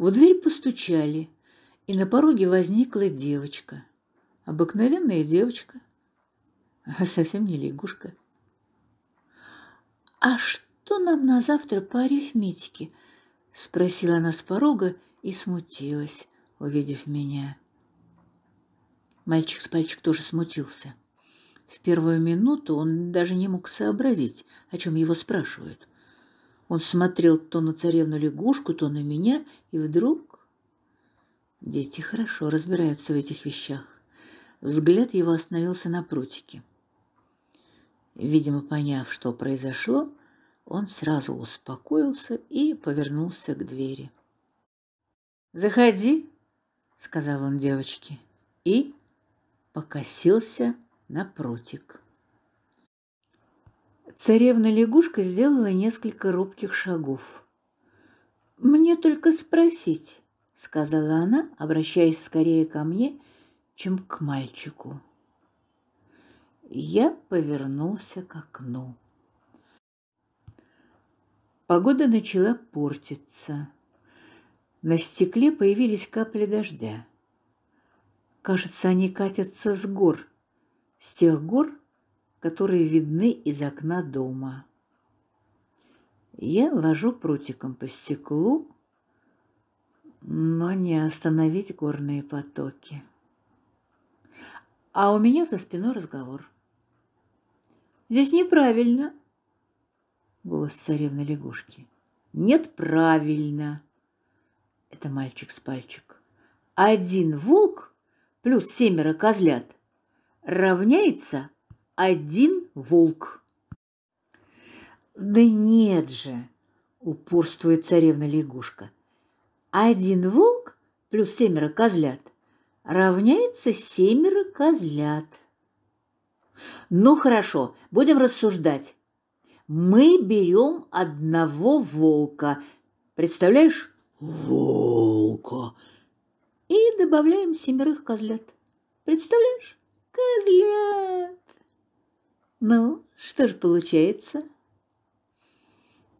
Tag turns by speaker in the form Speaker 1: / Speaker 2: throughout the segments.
Speaker 1: В дверь постучали, и на пороге возникла девочка. Обыкновенная девочка, а совсем не лягушка. «А что нам на завтра по арифметике?» – спросила она с порога и смутилась, увидев меня. Мальчик с пальчик тоже смутился. В первую минуту он даже не мог сообразить, о чем его спрашивают. Он смотрел то на царевну-лягушку, то на меня, и вдруг... Дети хорошо разбираются в этих вещах. Взгляд его остановился на прутике. Видимо, поняв, что произошло, он сразу успокоился и повернулся к двери. «Заходи», — сказал он девочке, и покосился на прутик. Царевна-лягушка сделала несколько робких шагов. «Мне только спросить», — сказала она, обращаясь скорее ко мне, чем к мальчику. Я повернулся к окну. Погода начала портиться. На стекле появились капли дождя. Кажется, они катятся с гор, с тех гор, которые видны из окна дома. Я вожу прутиком по стеклу, но не остановить горные потоки. А у меня за спиной разговор. «Здесь неправильно», — голос царевны лягушки. «Нет, правильно», — это мальчик с пальчик. «Один волк плюс семеро козлят равняется один волк. Да нет же, упорствует царевна лягушка. Один волк плюс семеро козлят равняется семеро козлят. Ну хорошо, будем рассуждать. Мы берем одного волка. Представляешь? Волка. И добавляем семерых козлят. Представляешь? Ну, что же получается?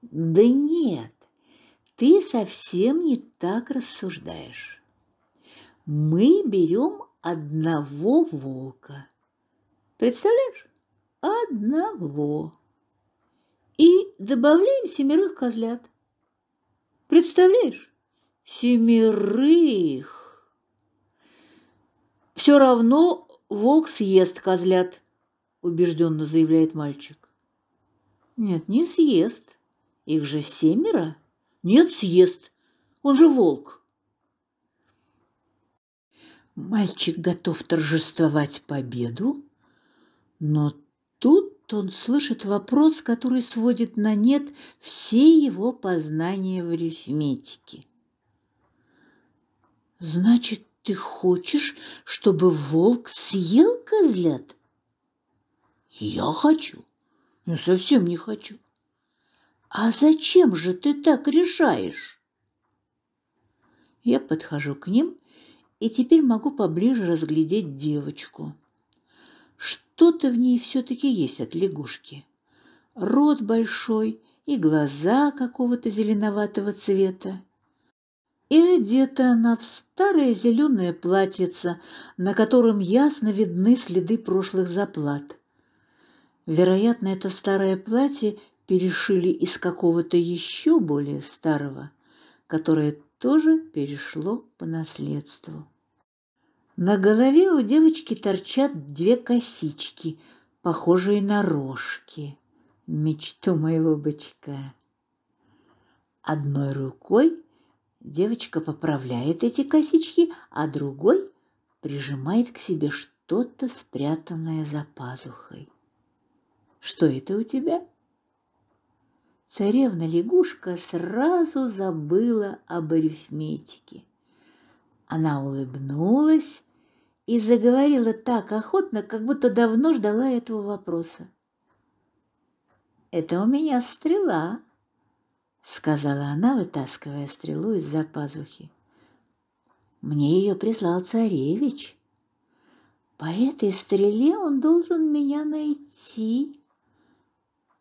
Speaker 1: Да нет, ты совсем не так рассуждаешь. Мы берем одного волка. Представляешь? Одного. И добавляем семерых козлят. Представляешь? Семерых. Все равно волк съест козлят убежденно заявляет мальчик. Нет, не съест. Их же семеро. Нет, съест. Он же волк. Мальчик готов торжествовать победу, но тут он слышит вопрос, который сводит на нет все его познания в арифметике. «Значит, ты хочешь, чтобы волк съел козлят?» Я хочу. но ну, совсем не хочу. А зачем же ты так решаешь? Я подхожу к ним и теперь могу поближе разглядеть девочку. Что-то в ней все-таки есть от лягушки. Рот большой и глаза какого-то зеленоватого цвета. И одета она в старое зеленое платьице, на котором ясно видны следы прошлых заплат. Вероятно, это старое платье перешили из какого-то еще более старого, которое тоже перешло по наследству. На голове у девочки торчат две косички, похожие на рожки. Мечту моего бычка. Одной рукой девочка поправляет эти косички, а другой прижимает к себе что-то спрятанное за пазухой. Что это у тебя? Царевна-лягушка сразу забыла об арифметике. Она улыбнулась и заговорила так охотно, как будто давно ждала этого вопроса. «Это у меня стрела», — сказала она, вытаскивая стрелу из-за пазухи. «Мне ее прислал царевич. По этой стреле он должен меня найти»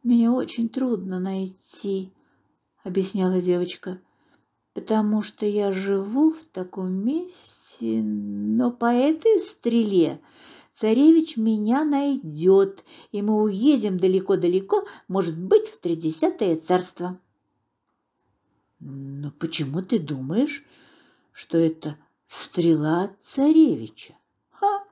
Speaker 1: меня очень трудно найти», — объясняла девочка, «потому что я живу в таком месте, но по этой стреле царевич меня найдет, и мы уедем далеко-далеко, может быть, в тридесятое царство». «Но почему ты думаешь, что это стрела царевича?» «Ха!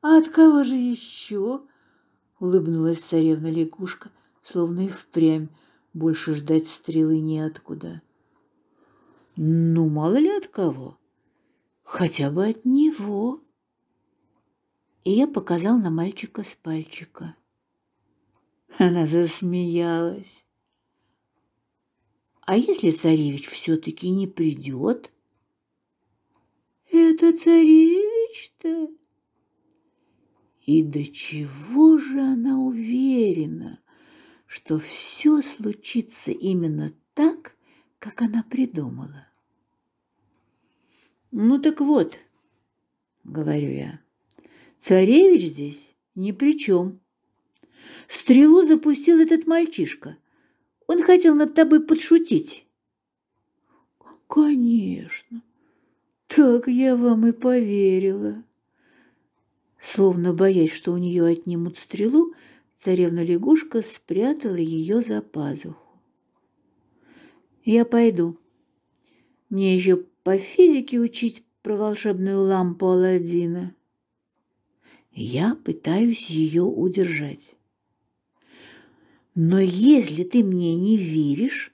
Speaker 1: А от кого же еще?» — улыбнулась царевна-лягушка словно и впрямь больше ждать стрелы неоткуда. Ну, мало ли от кого. Хотя бы от него. И я показал на мальчика с пальчика. Она засмеялась. А если царевич все-таки не придет? Это царевич-то? И до чего же она уверена? что все случится именно так, как она придумала. «Ну так вот», — говорю я, — «царевич здесь ни при чем. Стрелу запустил этот мальчишка. Он хотел над тобой подшутить». «Конечно, так я вам и поверила». Словно боясь, что у нее отнимут стрелу, — Царевна-лягушка спрятала ее за пазуху. «Я пойду. Мне еще по физике учить про волшебную лампу Аладдина». Я пытаюсь ее удержать. «Но если ты мне не веришь,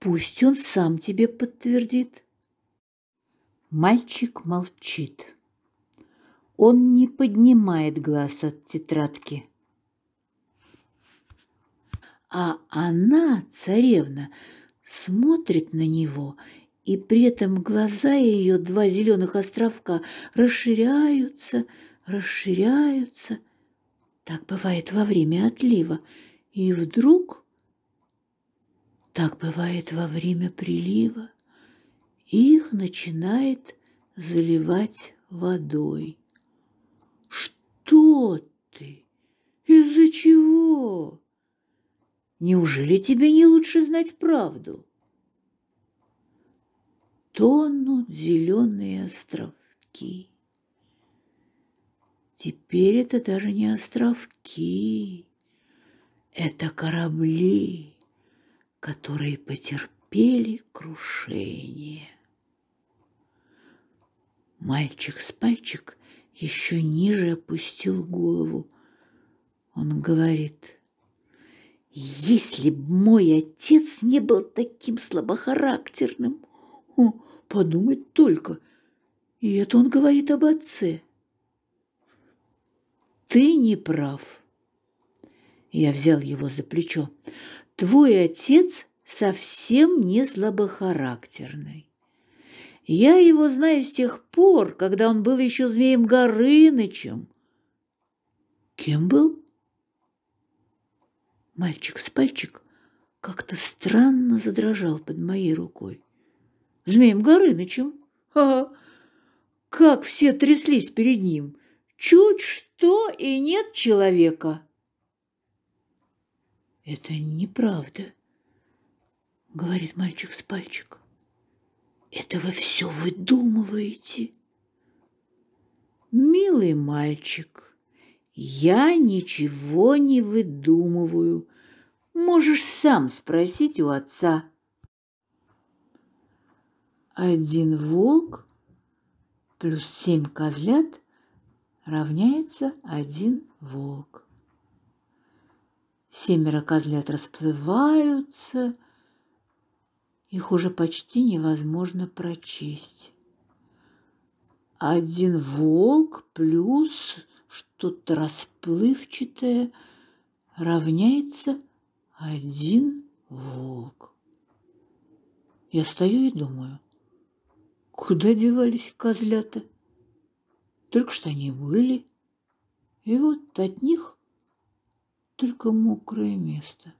Speaker 1: пусть он сам тебе подтвердит». Мальчик молчит. Он не поднимает глаз от тетрадки а она, царевна, смотрит на него, и при этом глаза ее, два зеленых островка, расширяются, расширяются. Так бывает во время отлива. И вдруг так бывает во время прилива. Их начинает заливать водой. Что ты? Из-за чего? Неужели тебе не лучше знать правду? Тонут зеленые островки. Теперь это даже не островки, это корабли, которые потерпели крушение. Мальчик с пальчик еще ниже опустил голову. Он говорит — если б мой отец не был таким слабохарактерным, о, подумать только, и это он говорит об отце. Ты не прав. Я взял его за плечо. Твой отец совсем не слабохарактерный. Я его знаю с тех пор, когда он был еще змеем Горынычем. Кем был? Мальчик с пальчик как-то странно задрожал под моей рукой. Змеем Горынычем? Ха-ха! Как все тряслись перед ним! Чуть что и нет человека! Это неправда, говорит мальчик с пальчик. Это вы все выдумываете. Милый мальчик, я ничего не выдумываю, Можешь сам спросить у отца. Один волк плюс семь козлят равняется один волк. Семеро козлят расплываются, их уже почти невозможно прочесть. Один волк плюс что-то расплывчатое равняется один волк. Я стою и думаю, куда девались козлята? Только что они были, и вот от них только мокрое место.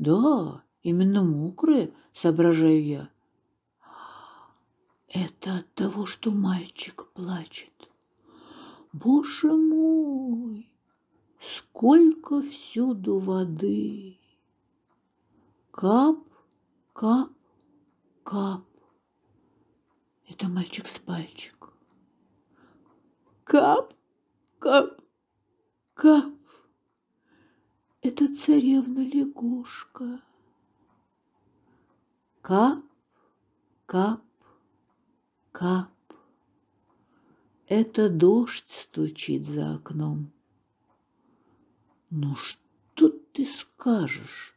Speaker 1: Да, именно мокрое, соображаю я. Это от того, что мальчик плачет. Боже мой! сколько всюду воды. Кап, кап, кап. Это мальчик с пальчик. Кап, кап, кап. Это царевна-лягушка. Кап, кап, кап. Это дождь стучит за окном. Ну что ты скажешь?